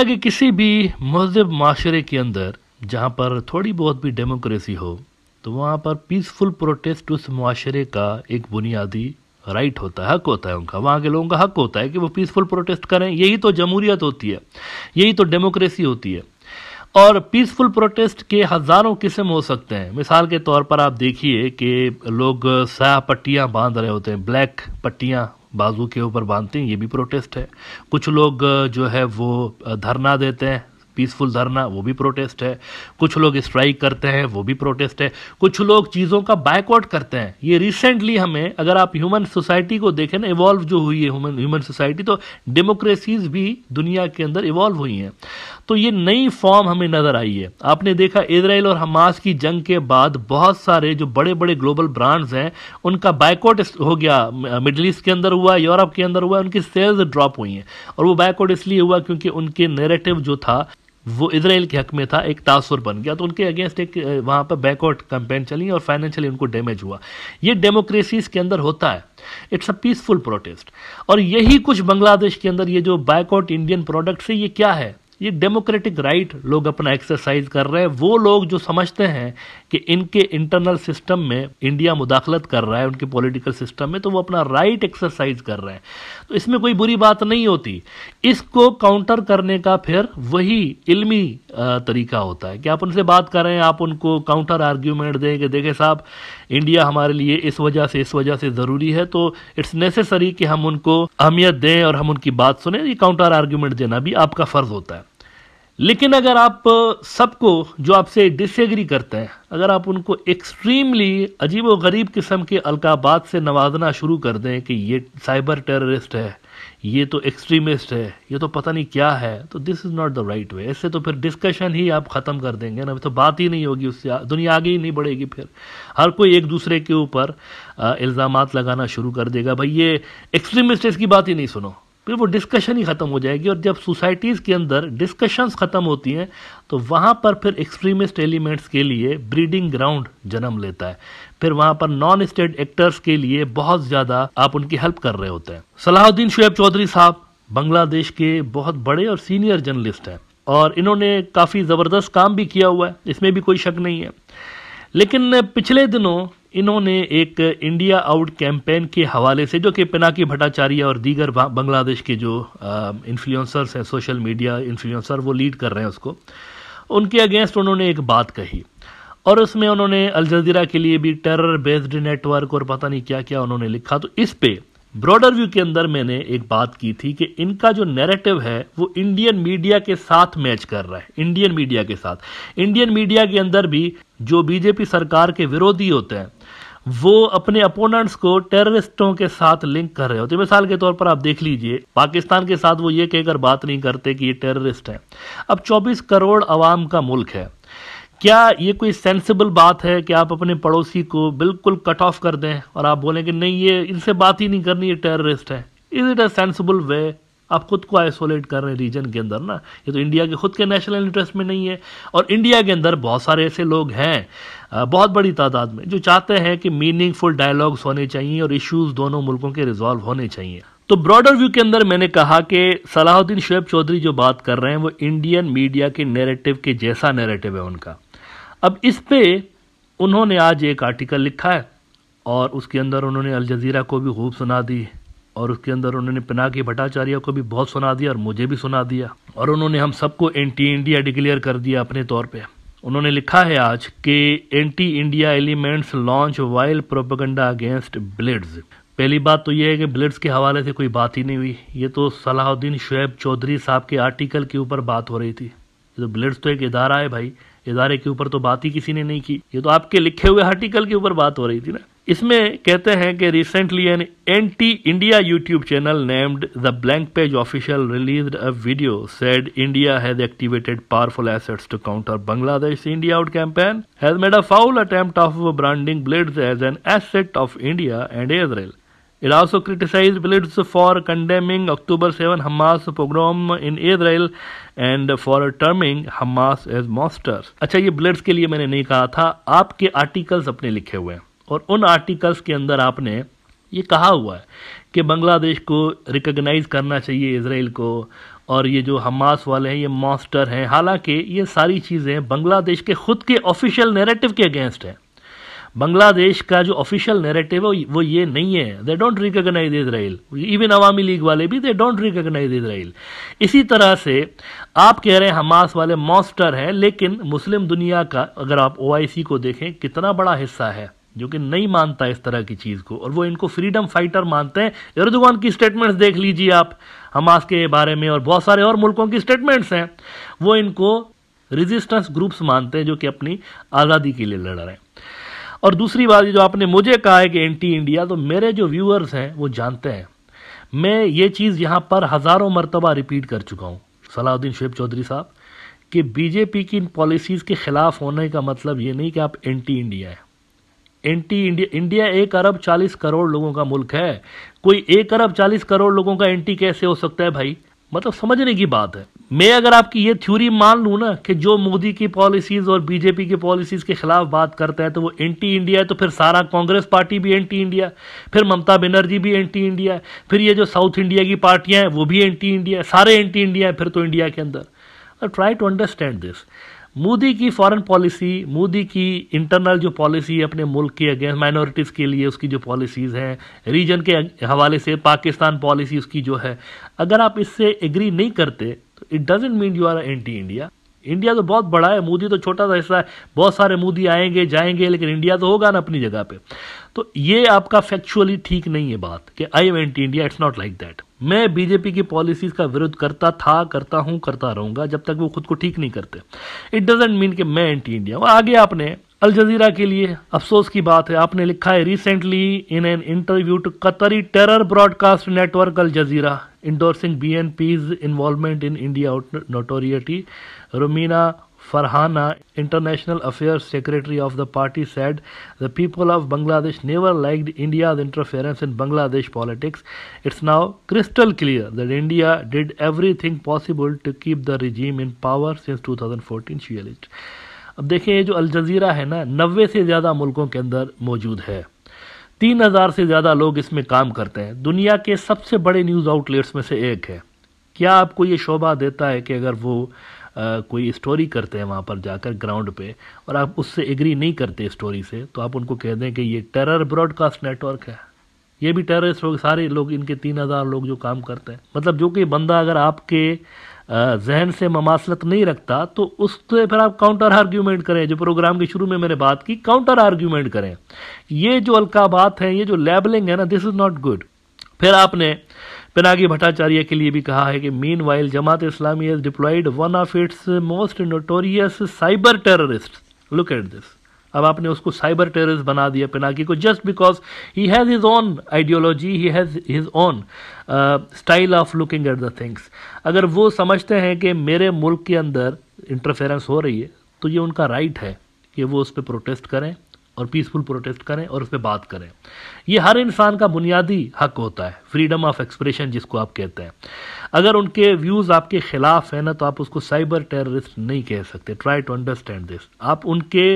दुनिया के किसी भी महजब माशरे के अंदर जहाँ पर थोड़ी बहुत भी डेमोक्रेसी हो तो वहाँ पर पीसफुल प्रोटेस्ट उस माशरे का एक बुनियादी राइट होता है हक होता है उनका वहाँ के लोगों का हक होता है कि वो पीसफुल प्रोटेस्ट करें यही तो जमहूरियत होती है यही तो डेमोक्रेसी होती है और पीसफुल प्रोटेस्ट के हज़ारों किस्म हो सकते हैं मिसाल के तौर पर आप देखिए कि लोग सया पट्टियाँ बांध रहे होते हैं ब्लैक पट्टियाँ बाजू के ऊपर बांधते हैं ये भी प्रोटेस्ट है कुछ लोग जो है वो धरना देते हैं पीसफुल धरना वो भी प्रोटेस्ट है कुछ लोग स्ट्राइक करते हैं वो भी प्रोटेस्ट है कुछ लोग चीज़ों का बैकवर्ड करते हैं ये रिसेंटली हमें अगर आप ह्यूमन सोसाइटी को देखें ना इवॉल्व जो हुई है ह्यूमन ह्यूमन सोसाइटी तो डेमोक्रेसीज भी दुनिया के अंदर इवॉल्व हुई हैं तो ये नई फॉर्म हमें नज़र आई है आपने देखा इसराइल और हमास की जंग के बाद बहुत सारे जो बड़े बड़े ग्लोबल ब्रांड्स हैं उनका बायकॉट हो गया मिडल ईस्ट के अंदर हुआ यूरोप के अंदर हुआ उनकी सेल्स ड्रॉप हुई हैं और वो बायकॉट इसलिए हुआ क्योंकि उनके नेरेटिव जो था वो इसराइल के हक में था एक तासुर बन गया तो उनके अगेंस्ट एक वहां पर बैकआउट कंपेन चली और फाइनेंशियली उनको डैमेज हुआ ये डेमोक्रेसीज के अंदर होता है इट्स अ पीसफुल प्रोटेस्ट और यही कुछ बांग्लादेश के अंदर ये जो बैकआउट इंडियन प्रोडक्ट है ये क्या है ये डेमोक्रेटिक राइट लोग अपना एक्सरसाइज कर रहे हैं वो लोग जो समझते हैं कि इनके इंटरनल सिस्टम में इंडिया मुदाखलत कर रहा है उनके पॉलिटिकल सिस्टम में तो वो अपना राइट एक्सरसाइज कर रहे हैं तो इसमें कोई बुरी बात नहीं होती इसको काउंटर करने का फिर वही इल्मी तरीका होता है कि आप उनसे बात करें आप उनको काउंटर आर्ग्यूमेंट दें कि देखें साहब इंडिया हमारे लिए इस वजह से इस वजह से ज़रूरी है तो इट्स नेसेसरी कि हम उनको अहमियत दें और हम उनकी बात सुने ये काउंटर आर्ग्यूमेंट देना भी आपका फ़र्ज़ होता है लेकिन अगर आप सबको जो आपसे डिसएग्री करते हैं अगर आप उनको एक्सट्रीमली अजीब व गरीब किस्म के अलकाबात से नवाजना शुरू कर दें कि ये साइबर टेररिस्ट है ये तो एक्सट्रीमिस्ट है ये तो पता नहीं क्या है तो this is not the right way इससे तो फिर डिस्कशन ही आप ख़त्म कर देंगे ना तो बात ही नहीं होगी उससे दुनिया आगे ही नहीं बढ़ेगी फिर हर कोई एक दूसरे के ऊपर इल्ज़ाम लगाना शुरू कर देगा भाई ये एक्सट्रीमिस्ट है इसकी बात ही नहीं सुनो फिर वो डिस्कशन ही ख़त्म हो जाएगी और जब सोसाइटीज़ के अंदर डिस्कशंस ख़त्म होती हैं तो वहाँ पर फिर एक्सट्रीमिस्ट एलिमेंट्स के लिए ब्रीडिंग ग्राउंड जन्म लेता है फिर वहाँ पर नॉन स्टेट एक्टर्स के लिए बहुत ज़्यादा आप उनकी हेल्प कर रहे होते हैं सलाहुद्दीन शुएब चौधरी साहब बांग्लादेश के बहुत बड़े और सीनियर जर्नलिस्ट हैं और इन्होंने काफ़ी ज़बरदस्त काम भी किया हुआ है इसमें भी कोई शक नहीं है लेकिन पिछले दिनों इन्होंने एक इंडिया आउट कैंपेन के हवाले से जो कि पिनाकी भट्टाचार्य और दीगर बांग्लादेश के जो इन्फ्लुएंसर्स हैं सोशल मीडिया इन्फ्लुएंसर वो लीड कर रहे हैं उसको उनके अगेंस्ट उन्होंने एक बात कही और उसमें उन्होंने अलजीरा के लिए भी टेरर बेस्ड नेटवर्क और पता नहीं क्या क्या उन्होंने लिखा तो इस पे ब्रॉडर व्यू के अंदर मैंने एक बात की थी कि इनका जो नैरेटिव है वो इंडियन मीडिया के साथ मैच कर रहा है इंडियन मीडिया के साथ इंडियन मीडिया के अंदर भी जो बीजेपी सरकार के विरोधी होते हैं वो अपने अपोनेंट्स को टेररिस्टों के साथ लिंक कर रहे होते मिसाल के तौर पर आप देख लीजिए पाकिस्तान के साथ वो ये कहकर बात नहीं करते कि ये टेररिस्ट हैं अब 24 करोड़ आवाम का मुल्क है क्या ये कोई सेंसिबल बात है कि आप अपने पड़ोसी को बिल्कुल कट ऑफ कर दें और आप बोलें कि नहीं ये इनसे बात ही नहीं करनी ये टेररिस्ट है is it a sensible way आप खुद को आइसोलेट कर रहे हैं रीजन के अंदर ना ये तो इंडिया के खुद के नेशनल इंटरेस्ट में नहीं है और इंडिया के अंदर बहुत सारे ऐसे लोग हैं बहुत बड़ी तादाद में जो चाहते हैं कि मीनिंगफुल डायलॉग्स होने चाहिए और इश्यूज़ दोनों मुल्कों के रिजॉल्व होने चाहिए तो ब्रॉडर व्यू के अंदर मैंने कहा कि सलाहुद्दीन शुएब चौधरी जो बात कर रहे हैं वो इंडियन मीडिया के नेरेटिव के जैसा नेरेटिव है उनका अब इस पे उन्होंने आज एक आर्टिकल लिखा है और उसके अंदर उन्होंने अलजीरा को भी खूब सुना दी और उसके अंदर उन्होंने पिनाकी भट्टाचार्य को भी बहुत सुना दिया और मुझे भी सुना दिया और उन्होंने हम सबको एंटी इंडिया डिक्लेयर कर दिया अपने तौर पे उन्होंने लिखा है आज कि anti India elements launch wild propaganda against Blitz पहली बात तो यह है कि ब्लिड्स के हवाले से कोई बात ही नहीं हुई ये तो सलाहुद्दीन शुएब चौधरी साहब के आर्टिकल के ऊपर बात हो रही थी तो ब्लिड्स तो एक इदारा है भाई इदारे के ऊपर तो बात ही किसी ने नहीं की ये तो आपके लिखे हुए आर्टिकल के ऊपर बात हो रही थी ना इसमें कहते हैं कि recently an anti India YouTube channel named the blank page official release a video said India has activated powerful assets to counter Bangladesh India out campaign has made a foul attempt of branding Blitz as an asset of India and Israel It also criticized Blitz for condemning October 7 Hamas pogrom in Israel and for terming Hamas as monsters अच्छा ये bloods के लिए मैंने नहीं कहा था आपके articles अपने लिखे हुए हैं और उन आर्टिकल्स के अंदर आपने ये कहा हुआ है कि बांग्लादेश को रिकग्नाइज़ करना चाहिए इसराइल को और ये जो हमास वाले हैं ये मॉन्स्टर हैं हालांकि ये सारी चीज़ें बांग्लादेश के ख़ुद के ऑफिशियल नेरेटिव के अगेंस्ट हैं बांग्लादेश का जो ऑफिशियल नेरेटिव है वो ये नहीं है they don't recognise Israel even Awami League वाले भी दे डोंट रिकगनाइज इसराइल इसी तरह से आप कह रहे हैं हमास वाले मॉन्स्टर हैं लेकिन मुस्लिम दुनिया का अगर आप ओ को देखें कितना बड़ा हिस्सा है जो कि नहीं मानता इस तरह की चीज़ को और वो इनको फ्रीडम फाइटर मानते हैं एर्दोगान की स्टेटमेंट्स देख लीजिए आप हमास के बारे में और बहुत सारे और मुल्कों की स्टेटमेंट्स हैं वो इनको रेजिस्टेंस ग्रुप्स मानते हैं जो कि अपनी आज़ादी के लिए लड़ रहे हैं और दूसरी बात जो आपने मुझे कहा है कि एंटी इंडिया तो मेरे जो व्यूअर्स हैं वो जानते हैं मैं ये चीज़ यहाँ पर हज़ारों मरतबा रिपीट कर चुका हूँ सलाहुद्दीन शेब चौधरी साहब कि बीजेपी की इन पॉलिसीज़ के ख़िलाफ़ होने का मतलब ये नहीं कि आप एंटी इंडिया हैं एंटी इंडिया इंडिया एक अरब चालीस करोड़ लोगों का मुल्क है कोई एक अरब चालीस करोड़ लोगों का एंटी कैसे हो सकता है भाई मतलब समझने की बात है मैं अगर आपकी ये थ्योरी मान लू ना कि जो मोदी की पॉलिसीज और बीजेपी की पॉलिसीज के खिलाफ बात करता है तो वो एंटी इंडिया है तो फिर सारा कांग्रेस पार्टी भी एंटी इंडिया फिर ममता बनर्जी भी एंटी इंडिया है फिर ये जो साउथ इंडिया की पार्टियां हैं वो भी एंटी इंडिया है सारे एंटी इंडिया है फिर तो इंडिया के अंदर try to understand this Modi की फॉरेन पॉलिसी मोदी की इंटरनल जो पॉलिसी है अपने मुल्क के अगेंस्ट माइनॉरिटीज़ के लिए उसकी जो पॉलिसीज़ हैं रीजन के हवाले से पाकिस्तान पॉलिसी उसकी जो है अगर आप इससे एग्री नहीं करते तो it doesn't mean you are anti India India तो बहुत बड़ा है मोदी तो छोटा सा हिस्सा है बहुत सारे मोदी आएंगे जाएंगे लेकिन इंडिया तो होगा ना अपनी जगह पे तो ये आपका फैक्चुअली ठीक नहीं है बात कि I am anti India it's not like that मैं बीजेपी की पॉलिसीज का विरोध करता था करता हूं करता रहूंगा जब तक वो खुद को ठीक नहीं करते इट डजेंट मीन कि मैं एंटी इंडिया और आगे आपने अल जजीरा के लिए अफसोस की बात है आपने लिखा है recently in an interview to Qatari terror broadcast network Al Jazeera endorsing B N P's involvement in India notoriety Rumeen Farhana, International Affairs Secretary of the party, said the people of Bangladesh never liked India's interference in Bangladesh politics. It's now crystal clear that India did everything possible to keep the regime in power since 2014, she alleged. अब देखें ये जो अल जजीरा है ना नब्बे से ज़्यादा मुल्कों के अंदर मौजूद है तीन हज़ार से ज़्यादा लोग इसमें काम करते हैं दुनिया के सबसे बड़े न्यूज़ आउटलेट्स में से एक है क्या आपको ये शोभा देता है कि अगर वो कोई स्टोरी करते हैं वहाँ पर जाकर ग्राउंड पे और आप उससे एग्री नहीं करते स्टोरी से तो आप उनको कह दें कि ये टेरर ब्रॉडकास्ट नेटवर्क है ये भी टेररिस्ट लोग सारे लोग इनके तीन हज़ार लोग जो काम करते हैं मतलब जो कि बंदा अगर आपके जहन से ममासलत नहीं रखता तो उस तो फिर आप काउंटर आर्ग्यूमेंट करें जो प्रोग्राम के शुरू में मैंने बात की काउंटर आर्ग्यूमेंट करें ये जो अलकाबात हैं ये जो लेबलिंग है ना दिस इज़ नॉट गुड फिर आपने पिनागी भट्टाचार्य के लिए भी कहा है कि meanwhile Jamaat Islami has deployed one of its most notorious cyber terrorist look at this अब आपने उसको साइबर टेररिस्ट बना दिया पिनाकी को just because he has his own ideology he has his own style of looking at the things अगर वो समझते हैं कि मेरे मुल्क के अंदर इंटरफेरेंस हो रही है तो ये उनका राइट है कि वो उस पर प्रोटेस्ट करें और पीसफुल प्रोटेस्ट करें और उस पर बात करें ये हर इंसान का बुनियादी हक होता है फ्रीडम ऑफ एक्सप्रेशन जिसको आप कहते हैं अगर उनके व्यूज़ आपके ख़िलाफ़ है ना तो आप उसको साइबर टेररिस्ट नहीं कह सकते ट्राई टू अंडरस्टैंड दिस आप उनके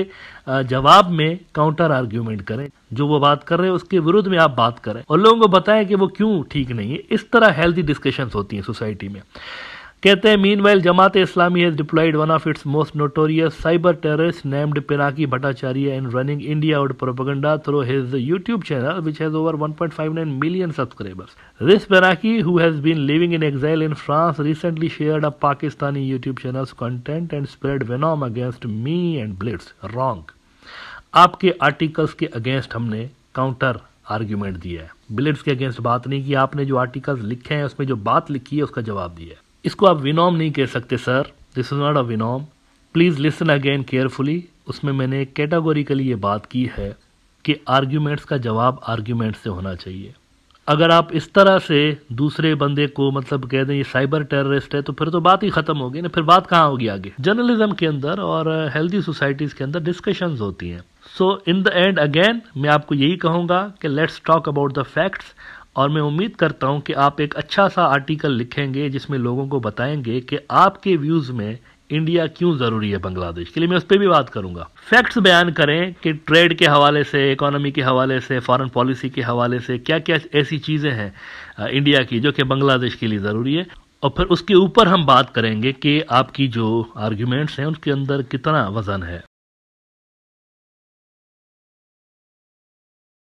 जवाब में काउंटर आर्ग्यूमेंट करें जो वो बात कर रहे हैं उसके विरुद्ध में आप बात करें और लोगों को बताएं कि वो क्यों ठीक नहीं है इस तरह हेल्थी डिस्कशंस होती हैं सोसाइटी में कहते हैं meanwhile Jamaat Islami has deployed one of its most notorious cyber terrorist named Pinaki Bhattacharya in running India out propaganda through his YouTube channel which has over 1.59 million subscribers this Pinaki who has been living in exile in France recently shared a Pakistani YouTube channel content and spread venom against me and Blitz wrong आपके articles के against हमने counter argument दिया है Blitz के against बात नहीं की आपने जो आर्टिकल्स लिखे हैं उसमें जो बात लिखी है उसका जवाब दिया है इसको आप विनोम नहीं कह सकते sir this is not a venom please listen again carefully उसमें मैंने कैटागोरिकली ये बात की है कि आर्ग्यूमेंट्स का जवाब आर्ग्यूमेंट से होना चाहिए अगर आप इस तरह से दूसरे बंदे को मतलब कह दें ये साइबर टेररिस्ट है तो फिर तो बात ही खत्म होगी ना फिर बात कहाँ होगी आगे जर्नलिज्म के अंदर और हेल्दी सोसाइटीज के अंदर डिस्कशन होती हैं so in the end again मैं आपको यही कहूँगा कि let's talk about the facts और मैं उम्मीद करता हूँ कि आप एक अच्छा सा आर्टिकल लिखेंगे जिसमें लोगों को बताएंगे कि आपके व्यूज़ में इंडिया क्यों ज़रूरी है बांग्लादेश के लिए मैं उस पर भी बात करूंगा फैक्ट्स बयान करें कि ट्रेड के हवाले से इकोनॉमी के हवाले से फॉरेन पॉलिसी के हवाले से क्या क्या ऐसी चीज़ें हैं इंडिया की जो कि बांग्लादेश के लिए ज़रूरी है और फिर उसके ऊपर हम बात करेंगे कि आपकी जो आर्ग्यूमेंट्स हैं उनके अंदर कितना वज़न है